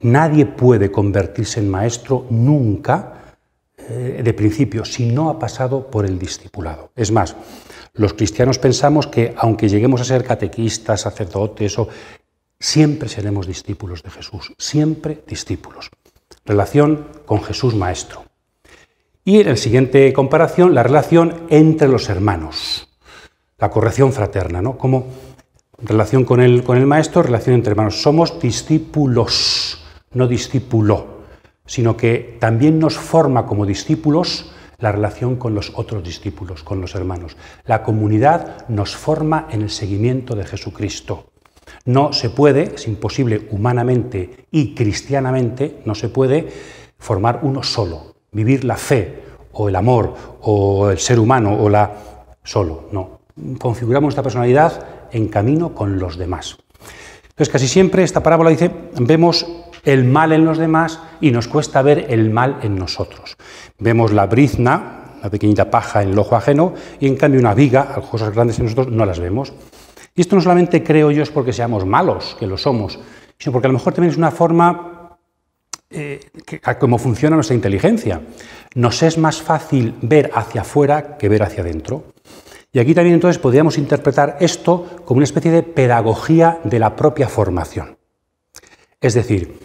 Nadie puede convertirse en maestro nunca eh, de principio si no ha pasado por el discipulado. Es más, los cristianos pensamos que aunque lleguemos a ser catequistas, sacerdotes o siempre seremos discípulos de Jesús, siempre discípulos relación con Jesús Maestro. Y en la siguiente comparación, la relación entre los hermanos, la corrección fraterna, ¿no? Como relación con el, con el Maestro, relación entre hermanos. Somos discípulos, no discípulo, sino que también nos forma como discípulos la relación con los otros discípulos, con los hermanos. La comunidad nos forma en el seguimiento de Jesucristo. No se puede, es imposible humanamente y cristianamente, no se puede formar uno solo, vivir la fe o el amor o el ser humano o la solo, no. Configuramos nuestra personalidad en camino con los demás. Entonces, casi siempre esta parábola dice, vemos el mal en los demás y nos cuesta ver el mal en nosotros. Vemos la brizna, la pequeñita paja en el ojo ajeno, y en cambio una viga, cosas grandes en nosotros, no las vemos. Y esto no solamente creo yo es porque seamos malos, que lo somos, sino porque a lo mejor también es una forma eh, cómo funciona nuestra inteligencia. Nos es más fácil ver hacia afuera que ver hacia adentro. Y aquí también entonces podríamos interpretar esto como una especie de pedagogía de la propia formación. Es decir,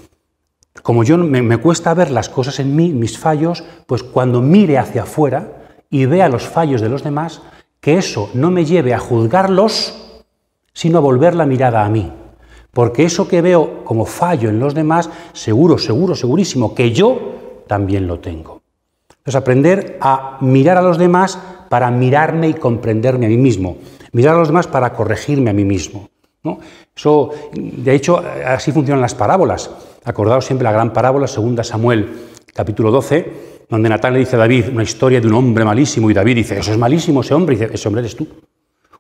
como yo me, me cuesta ver las cosas en mí, mis fallos, pues cuando mire hacia afuera y vea los fallos de los demás, que eso no me lleve a juzgarlos sino volver la mirada a mí. Porque eso que veo como fallo en los demás, seguro, seguro, segurísimo que yo también lo tengo. Es aprender a mirar a los demás para mirarme y comprenderme a mí mismo. Mirar a los demás para corregirme a mí mismo. Eso, de hecho, así funcionan las parábolas. Acordado siempre la gran parábola, segunda Samuel, capítulo 12, donde Natán le dice a David una historia de un hombre malísimo y David dice, eso es malísimo ese hombre, dice, ese hombre eres tú.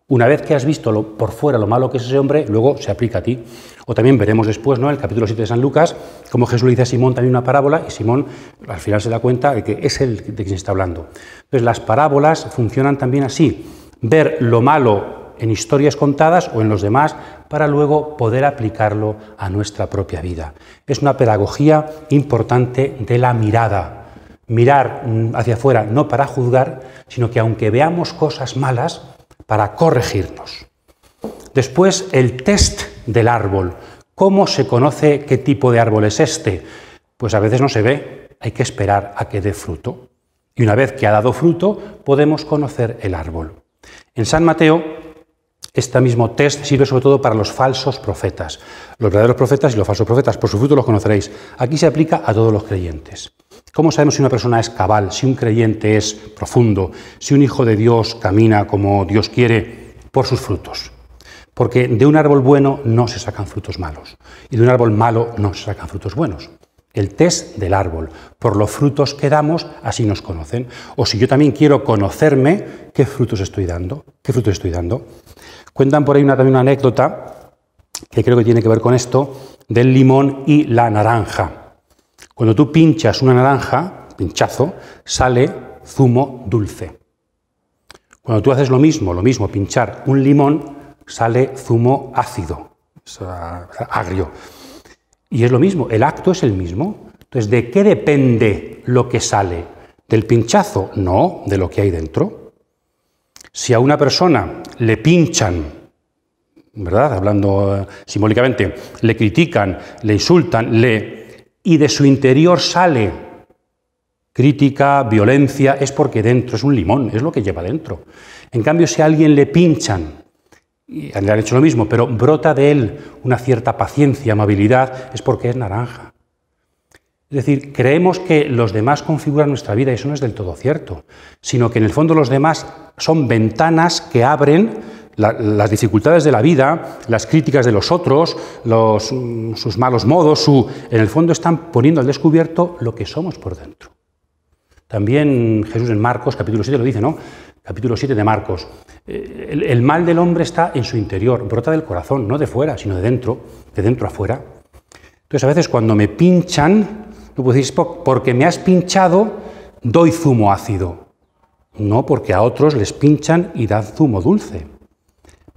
Una vez que has visto lo, por fuera lo malo que es ese hombre, luego se aplica a ti. O también veremos después, ¿no? el capítulo 7 de San Lucas, cómo Jesús le dice a Simón también una parábola y Simón al final se da cuenta de que es el de quien está hablando. Entonces las parábolas funcionan también así, ver lo malo en historias contadas o en los demás para luego poder aplicarlo a nuestra propia vida. Es una pedagogía importante de la mirada, mirar mm, hacia afuera no para juzgar, sino que aunque veamos cosas malas, para corregirnos. Después, el test del árbol. ¿Cómo se conoce qué tipo de árbol es este? Pues a veces no se ve, hay que esperar a que dé fruto. Y una vez que ha dado fruto, podemos conocer el árbol. En San Mateo, este mismo test sirve sobre todo para los falsos profetas. Los verdaderos profetas y los falsos profetas, por su fruto los conoceréis. Aquí se aplica a todos los creyentes. ¿Cómo sabemos si una persona es cabal, si un creyente es profundo, si un hijo de Dios camina como Dios quiere? Por sus frutos. Porque de un árbol bueno no se sacan frutos malos y de un árbol malo no se sacan frutos buenos. El test del árbol. Por los frutos que damos, así nos conocen. O si yo también quiero conocerme, ¿qué frutos estoy dando? ¿Qué frutos estoy dando? Cuentan por ahí una, también una anécdota que creo que tiene que ver con esto, del limón y la naranja. Cuando tú pinchas una naranja, pinchazo, sale zumo dulce. Cuando tú haces lo mismo, lo mismo, pinchar un limón, sale zumo ácido, agrio. Y es lo mismo, el acto es el mismo. Entonces, ¿de qué depende lo que sale? ¿Del pinchazo? No, de lo que hay dentro. Si a una persona le pinchan, ¿verdad? Hablando eh, simbólicamente, le critican, le insultan, le y de su interior sale crítica, violencia, es porque dentro es un limón, es lo que lleva dentro. En cambio, si a alguien le pinchan, y le han hecho lo mismo, pero brota de él una cierta paciencia, amabilidad, es porque es naranja. Es decir, creemos que los demás configuran nuestra vida y eso no es del todo cierto, sino que en el fondo los demás son ventanas que abren las dificultades de la vida, las críticas de los otros, sus malos modos, en el fondo están poniendo al descubierto lo que somos por dentro. También Jesús en Marcos, capítulo 7, lo dice, ¿no? Capítulo 7 de Marcos. Eh, el, mal del hombre está en su interior, brota del corazón, no de fuera, sino de dentro, de dentro afuera. Entonces, a veces cuando me pinchan, tú puedes decir, porque me has pinchado, doy zumo ácido. No, porque a otros les pinchan y dan zumo dulce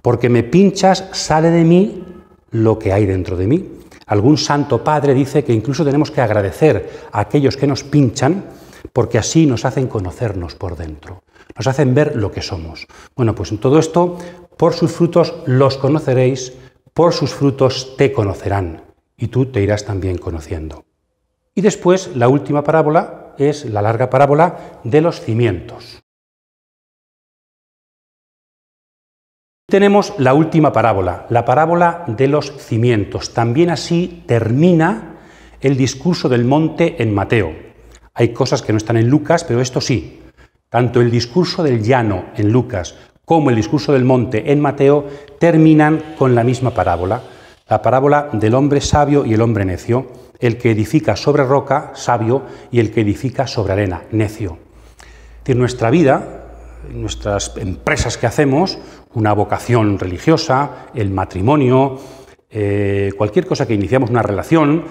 porque me pinchas, sale de mí lo que hay dentro de mí. Algún santo padre dice que incluso tenemos que agradecer a aquellos que nos pinchan, porque así nos hacen conocernos por dentro, nos hacen ver lo que somos. Bueno, pues en todo esto, por sus frutos los conoceréis, por sus frutos te conocerán, y tú te irás también conociendo. Y después, la última parábola es la larga parábola de los cimientos. Tenemos la última parábola, la parábola de los cimientos. También así termina el discurso del monte en Mateo. Hay cosas que no están en Lucas, pero esto sí. Tanto el discurso del llano en Lucas como el discurso del monte en Mateo terminan con la misma parábola, la parábola del hombre sabio y el hombre necio, el que edifica sobre roca, sabio, y el que edifica sobre arena, necio. En nuestra vida nuestras empresas que hacemos una vocación religiosa, el matrimonio, eh, cualquier cosa que iniciamos una relación,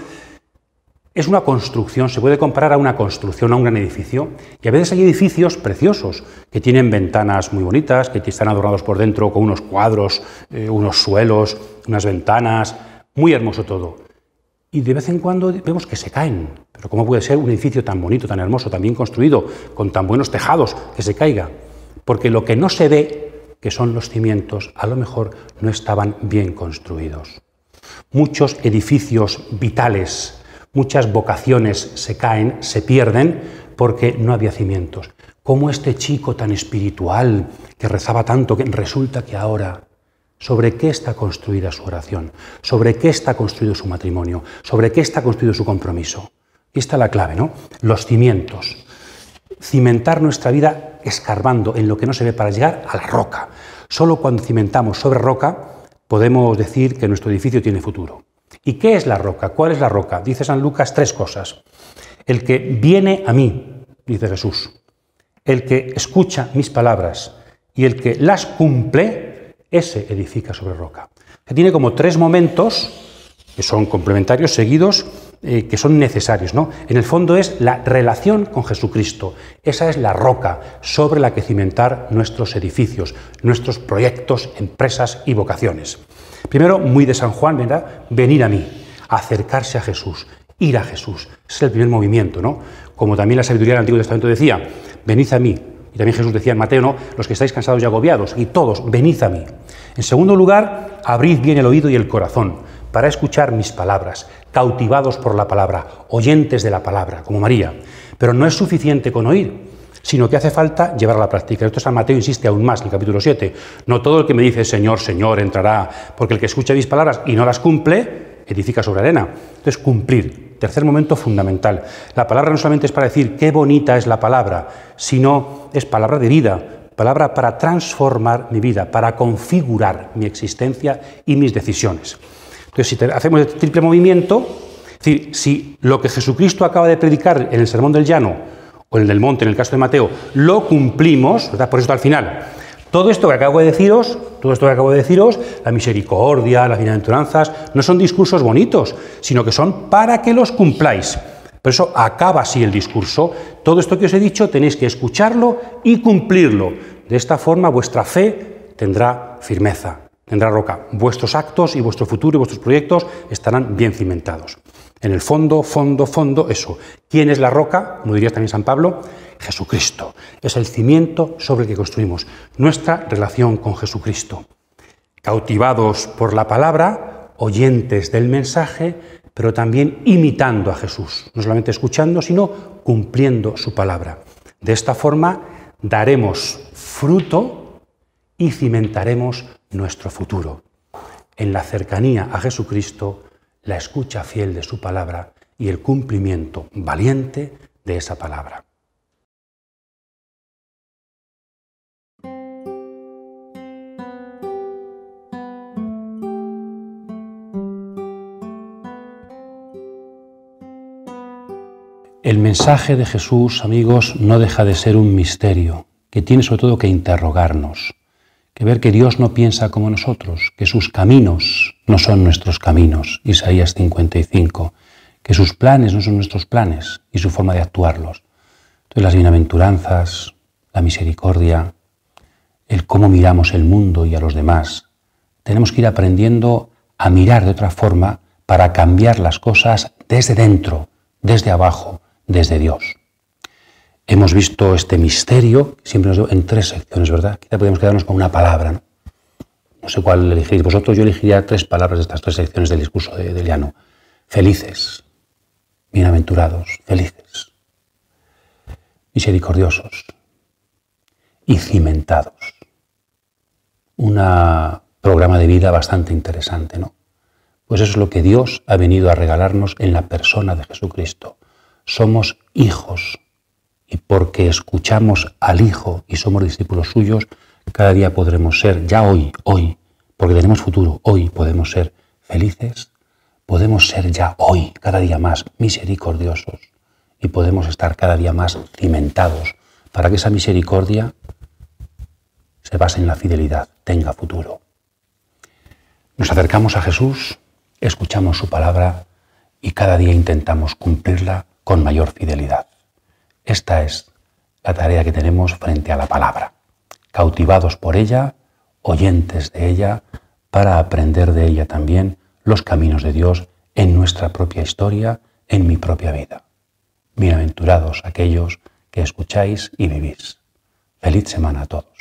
es una construcción, se puede comparar a una construcción, a un gran edificio, y a veces hay edificios preciosos, que tienen ventanas muy bonitas, que están adornados por dentro con unos cuadros, eh, unos suelos, unas ventanas, muy hermoso todo. Y de vez en cuando vemos que se caen, pero ¿cómo puede ser un edificio tan bonito, tan hermoso, tan bien construido, con tan buenos tejados, que se caiga? porque lo que no se ve, que son los cimientos, a lo mejor no estaban bien construidos. Muchos edificios vitales, muchas vocaciones se caen, se pierden, porque no había cimientos. Como este chico tan espiritual, que rezaba tanto, resulta que ahora ¿Sobre qué está construida su oración? ¿Sobre qué está construido su matrimonio? ¿Sobre qué está construido su compromiso? Aquí está la clave, ¿no? Los cimientos. Cimentar nuestra vida escarbando en lo que no se ve para llegar a la roca. Solo cuando cimentamos sobre roca podemos decir que nuestro edificio tiene futuro. ¿Y qué es la roca? ¿Cuál es la roca? Dice San Lucas tres cosas. El que viene a mí, dice Jesús, el que escucha mis palabras y el que las cumple, ese edifica sobre roca. Que tiene como tres momentos que son complementarios, seguidos, eh, que son necesarios. ¿no? En el fondo es la relación con Jesucristo. Esa es la roca sobre la que cimentar nuestros edificios, nuestros proyectos, empresas y vocaciones. Primero, muy de San Juan, ¿verdad? Venir a mí, acercarse a Jesús, ir a Jesús. Ese es el primer movimiento, ¿no? Como también la sabiduría del Antiguo Testamento decía, venid a mí. Y también Jesús decía en Mateo, ¿no? Los que estáis cansados y agobiados, y todos, venid a mí. En segundo lugar, abrid bien el oído y el corazón para escuchar mis palabras, cautivados por la palabra, oyentes de la palabra, como María. Pero no es suficiente con oír, sino que hace falta llevar a la práctica. Esto San Mateo insiste aún más en el capítulo 7. No todo el que me dice Señor, Señor entrará, porque el que escucha mis palabras y no las cumple, edifica sobre arena. Entonces, cumplir. Tercer momento fundamental. La palabra no solamente es para decir qué bonita es la palabra, sino es palabra de vida, palabra para transformar mi vida, para configurar mi existencia y mis decisiones. Entonces, si hacemos el este triple movimiento, es decir, si lo que Jesucristo acaba de predicar en el Sermón del Llano o en el del Monte, en el caso de Mateo, lo cumplimos, ¿verdad? por eso al final, todo esto que acabo de deciros, todo esto que acabo de deciros, la misericordia, las bienaventuranzas, no son discursos bonitos, sino que son para que los cumpláis. Por eso acaba así el discurso. Todo esto que os he dicho tenéis que escucharlo y cumplirlo. De esta forma vuestra fe tendrá firmeza. Tendrá Roca, vuestros actos y vuestro futuro y vuestros proyectos estarán bien cimentados. En el fondo, fondo, fondo, eso. ¿Quién es la roca? Como diría también San Pablo, Jesucristo. Es el cimiento sobre el que construimos nuestra relación con Jesucristo. Cautivados por la palabra, oyentes del mensaje, pero también imitando a Jesús, no solamente escuchando, sino cumpliendo su palabra. De esta forma daremos fruto y cimentaremos nuestro futuro. En la cercanía a Jesucristo, la escucha fiel de su palabra y el cumplimiento valiente de esa palabra. El mensaje de Jesús, amigos, no deja de ser un misterio que tiene sobre todo que interrogarnos que ver que Dios no piensa como nosotros, que sus caminos no son nuestros caminos, Isaías 55, que sus planes no son nuestros planes y su forma de actuarlos. Entonces las bienaventuranzas, la misericordia, el cómo miramos el mundo y a los demás, tenemos que ir aprendiendo a mirar de otra forma para cambiar las cosas desde dentro, desde abajo, desde Dios. Hemos visto este misterio, siempre nos en tres secciones, ¿verdad? Quizá podríamos quedarnos con una palabra, ¿no? No sé cuál elegir. vosotros, yo elegiría tres palabras de estas tres secciones del discurso de, de Felices, bienaventurados, felices, misericordiosos y cimentados. Un programa de vida bastante interesante, ¿no? Pues eso es lo que Dios ha venido a regalarnos en la persona de Jesucristo. Somos hijos y porque escuchamos al Hijo y somos discípulos suyos, cada día podremos ser, ya hoy, hoy, porque tenemos futuro, hoy podemos ser felices, podemos ser ya hoy, cada día más misericordiosos y podemos estar cada día más cimentados para que esa misericordia se base en la fidelidad, tenga futuro. Nos acercamos a Jesús, escuchamos su palabra y cada día intentamos cumplirla con mayor fidelidad. Esta es la tarea que tenemos frente a la palabra, cautivados por ella, oyentes de ella, para aprender de ella también los caminos de Dios en nuestra propia historia, en mi propia vida. Bienaventurados aquellos que escucháis y vivís. Feliz semana a todos.